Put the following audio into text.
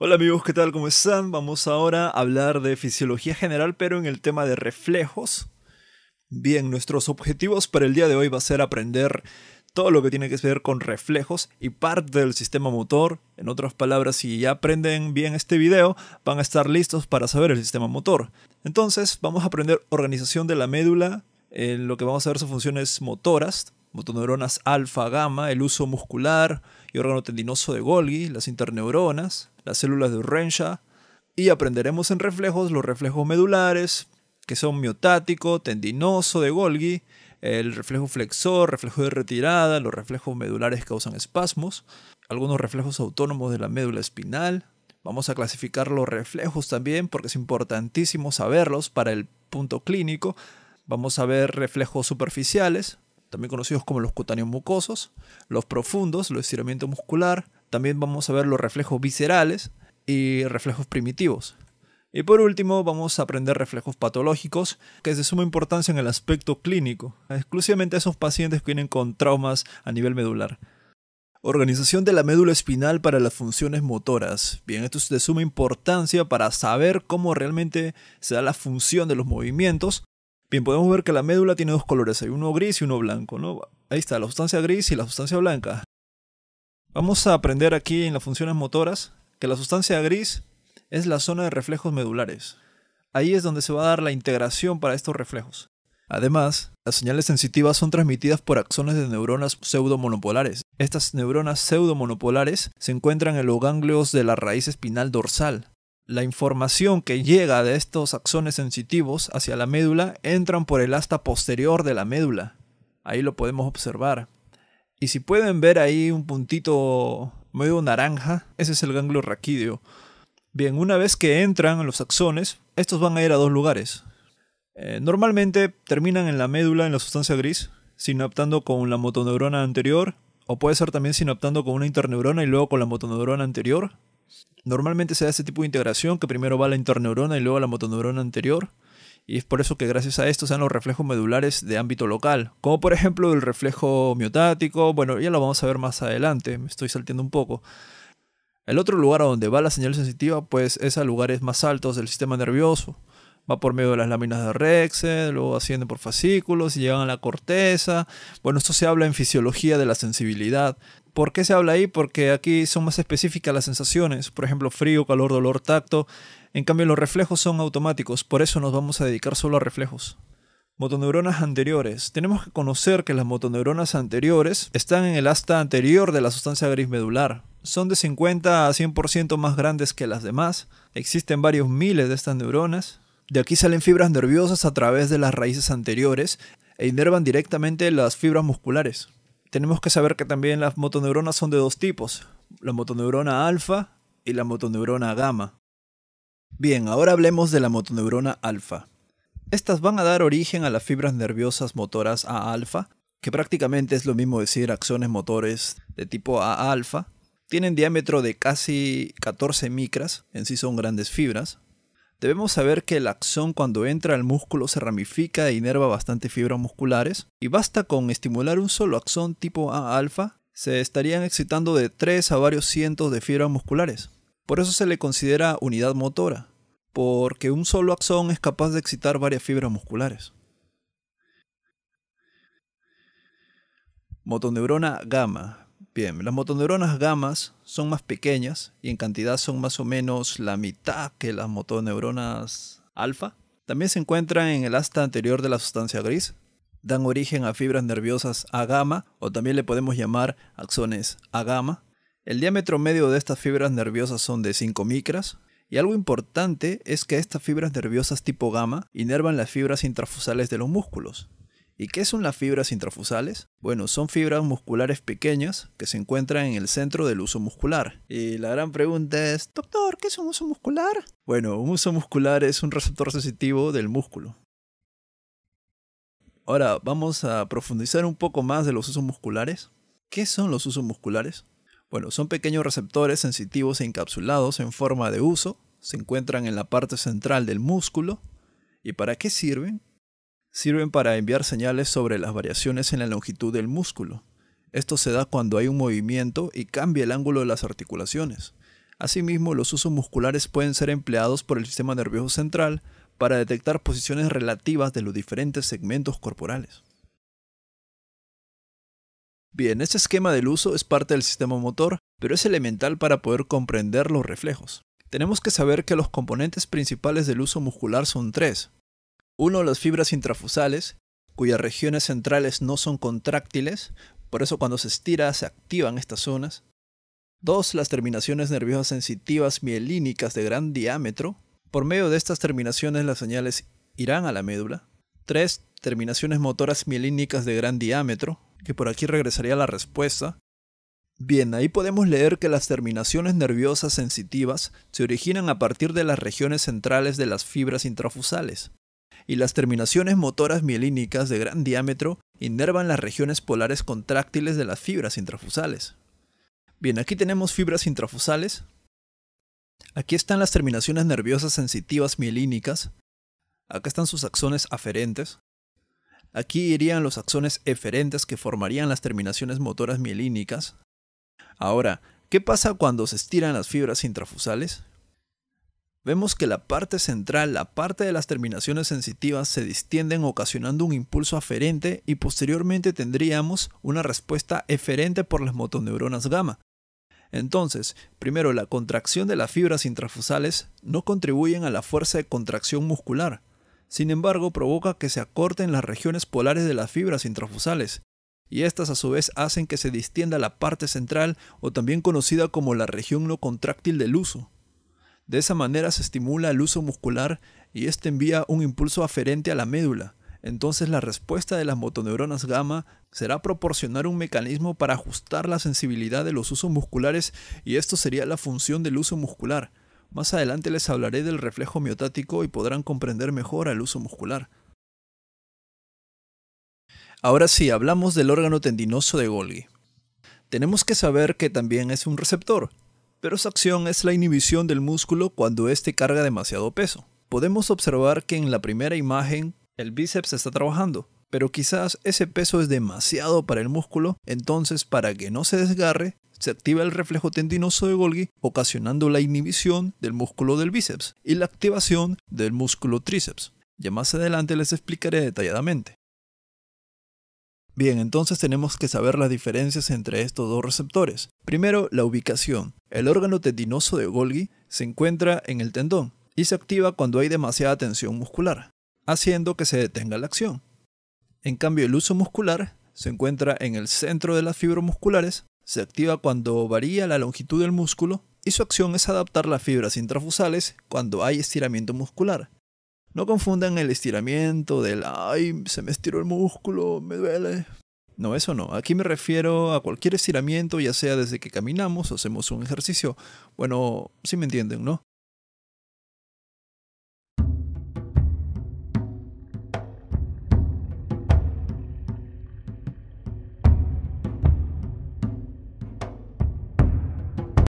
Hola amigos, ¿qué tal? ¿Cómo están? Vamos ahora a hablar de fisiología general, pero en el tema de reflejos. Bien, nuestros objetivos para el día de hoy va a ser aprender todo lo que tiene que ver con reflejos y parte del sistema motor. En otras palabras, si ya aprenden bien este video, van a estar listos para saber el sistema motor. Entonces, vamos a aprender organización de la médula, en eh, lo que vamos a ver sus funciones motoras, motoneuronas alfa, gamma, el uso muscular y órgano tendinoso de Golgi, las interneuronas, las células de Renshaw. y aprenderemos en reflejos los reflejos medulares, que son miotático, tendinoso de Golgi, el reflejo flexor, reflejo de retirada, los reflejos medulares causan espasmos, algunos reflejos autónomos de la médula espinal. Vamos a clasificar los reflejos también porque es importantísimo saberlos para el punto clínico. Vamos a ver reflejos superficiales, también conocidos como los cutáneos mucosos, los profundos, los estiramiento muscular, también vamos a ver los reflejos viscerales y reflejos primitivos. Y por último, vamos a aprender reflejos patológicos, que es de suma importancia en el aspecto clínico, exclusivamente a esos pacientes que vienen con traumas a nivel medular. Organización de la médula espinal para las funciones motoras. Bien, esto es de suma importancia para saber cómo realmente se da la función de los movimientos Bien, podemos ver que la médula tiene dos colores, hay uno gris y uno blanco, ¿no? Ahí está, la sustancia gris y la sustancia blanca. Vamos a aprender aquí en las funciones motoras que la sustancia gris es la zona de reflejos medulares. Ahí es donde se va a dar la integración para estos reflejos. Además, las señales sensitivas son transmitidas por axones de neuronas pseudomonopolares. Estas neuronas pseudomonopolares se encuentran en los ganglios de la raíz espinal dorsal, la información que llega de estos axones sensitivos hacia la médula entran por el asta posterior de la médula. Ahí lo podemos observar. Y si pueden ver ahí un puntito medio naranja, ese es el ganglio raquídeo. Bien, una vez que entran los axones, estos van a ir a dos lugares. Eh, normalmente terminan en la médula, en la sustancia gris, sinaptando con la motoneurona anterior, o puede ser también sinaptando con una interneurona y luego con la motoneurona anterior, Normalmente se da este tipo de integración que primero va la interneurona y luego la motoneurona anterior. Y es por eso que gracias a esto se dan los reflejos medulares de ámbito local, como por ejemplo el reflejo miotático. Bueno, ya lo vamos a ver más adelante, me estoy salteando un poco. El otro lugar a donde va la señal sensitiva, pues es a lugares más altos del sistema nervioso. Va por medio de las láminas de Rexe, luego asciende por fascículos y llegan a la corteza. Bueno, esto se habla en fisiología de la sensibilidad. ¿Por qué se habla ahí? Porque aquí son más específicas las sensaciones, por ejemplo, frío, calor, dolor, tacto. En cambio, los reflejos son automáticos, por eso nos vamos a dedicar solo a reflejos. Motoneuronas anteriores. Tenemos que conocer que las motoneuronas anteriores están en el asta anterior de la sustancia gris medular. Son de 50 a 100% más grandes que las demás. Existen varios miles de estas neuronas. De aquí salen fibras nerviosas a través de las raíces anteriores e inervan directamente las fibras musculares tenemos que saber que también las motoneuronas son de dos tipos, la motoneurona alfa y la motoneurona gamma. Bien, ahora hablemos de la motoneurona alfa. Estas van a dar origen a las fibras nerviosas motoras A alfa, que prácticamente es lo mismo decir acciones motores de tipo A alfa. Tienen diámetro de casi 14 micras, en sí son grandes fibras, Debemos saber que el axón cuando entra al músculo se ramifica e inerva bastante fibras musculares, y basta con estimular un solo axón tipo A-alfa, se estarían excitando de 3 a varios cientos de fibras musculares. Por eso se le considera unidad motora, porque un solo axón es capaz de excitar varias fibras musculares. Motoneurona gamma, Bien, las motoneuronas gamas son más pequeñas y en cantidad son más o menos la mitad que las motoneuronas alfa. También se encuentran en el asta anterior de la sustancia gris. Dan origen a fibras nerviosas a gamma o también le podemos llamar axones a gamma El diámetro medio de estas fibras nerviosas son de 5 micras, y algo importante es que estas fibras nerviosas tipo gamma inervan las fibras intrafusales de los músculos. ¿Y qué son las fibras intrafusales? Bueno, son fibras musculares pequeñas que se encuentran en el centro del uso muscular. Y la gran pregunta es, doctor, ¿qué es un uso muscular? Bueno, un uso muscular es un receptor sensitivo del músculo. Ahora, vamos a profundizar un poco más de los usos musculares. ¿Qué son los usos musculares? Bueno, son pequeños receptores sensitivos e encapsulados en forma de uso. Se encuentran en la parte central del músculo. ¿Y para qué sirven? Sirven para enviar señales sobre las variaciones en la longitud del músculo. Esto se da cuando hay un movimiento y cambia el ángulo de las articulaciones. Asimismo, los usos musculares pueden ser empleados por el sistema nervioso central para detectar posiciones relativas de los diferentes segmentos corporales. Bien, este esquema del uso es parte del sistema motor, pero es elemental para poder comprender los reflejos. Tenemos que saber que los componentes principales del uso muscular son tres, uno, las fibras intrafusales, cuyas regiones centrales no son contráctiles, por eso cuando se estira se activan estas zonas. Dos, las terminaciones nerviosas sensitivas mielínicas de gran diámetro. Por medio de estas terminaciones las señales irán a la médula. Tres, terminaciones motoras mielínicas de gran diámetro, que por aquí regresaría la respuesta. Bien, ahí podemos leer que las terminaciones nerviosas sensitivas se originan a partir de las regiones centrales de las fibras intrafusales y las terminaciones motoras mielínicas de gran diámetro inervan las regiones polares contráctiles de las fibras intrafusales. Bien, aquí tenemos fibras intrafusales. Aquí están las terminaciones nerviosas sensitivas mielínicas. Acá están sus axones aferentes. Aquí irían los axones eferentes que formarían las terminaciones motoras mielínicas. Ahora, ¿qué pasa cuando se estiran las fibras intrafusales? Vemos que la parte central, la parte de las terminaciones sensitivas se distienden ocasionando un impulso aferente y posteriormente tendríamos una respuesta eferente por las motoneuronas gamma. Entonces, primero la contracción de las fibras intrafusales no contribuyen a la fuerza de contracción muscular. Sin embargo, provoca que se acorten las regiones polares de las fibras intrafusales, y estas a su vez hacen que se distienda la parte central o también conocida como la región no contráctil del uso. De esa manera se estimula el uso muscular y este envía un impulso aferente a la médula. Entonces la respuesta de las motoneuronas gamma será proporcionar un mecanismo para ajustar la sensibilidad de los usos musculares y esto sería la función del uso muscular. Más adelante les hablaré del reflejo miotático y podrán comprender mejor al uso muscular. Ahora sí, hablamos del órgano tendinoso de Golgi. Tenemos que saber que también es un receptor, pero su acción es la inhibición del músculo cuando éste carga demasiado peso. Podemos observar que en la primera imagen el bíceps está trabajando, pero quizás ese peso es demasiado para el músculo, entonces para que no se desgarre, se activa el reflejo tendinoso de Golgi, ocasionando la inhibición del músculo del bíceps y la activación del músculo tríceps. Ya más adelante les explicaré detalladamente. Bien, entonces tenemos que saber las diferencias entre estos dos receptores. Primero, la ubicación. El órgano tendinoso de Golgi se encuentra en el tendón y se activa cuando hay demasiada tensión muscular, haciendo que se detenga la acción. En cambio, el uso muscular se encuentra en el centro de las fibras musculares, se activa cuando varía la longitud del músculo y su acción es adaptar las fibras intrafusales cuando hay estiramiento muscular. No confundan el estiramiento del ay, se me estiró el músculo, me duele, no, eso no. Aquí me refiero a cualquier estiramiento, ya sea desde que caminamos o hacemos un ejercicio. Bueno, si me entienden, ¿no?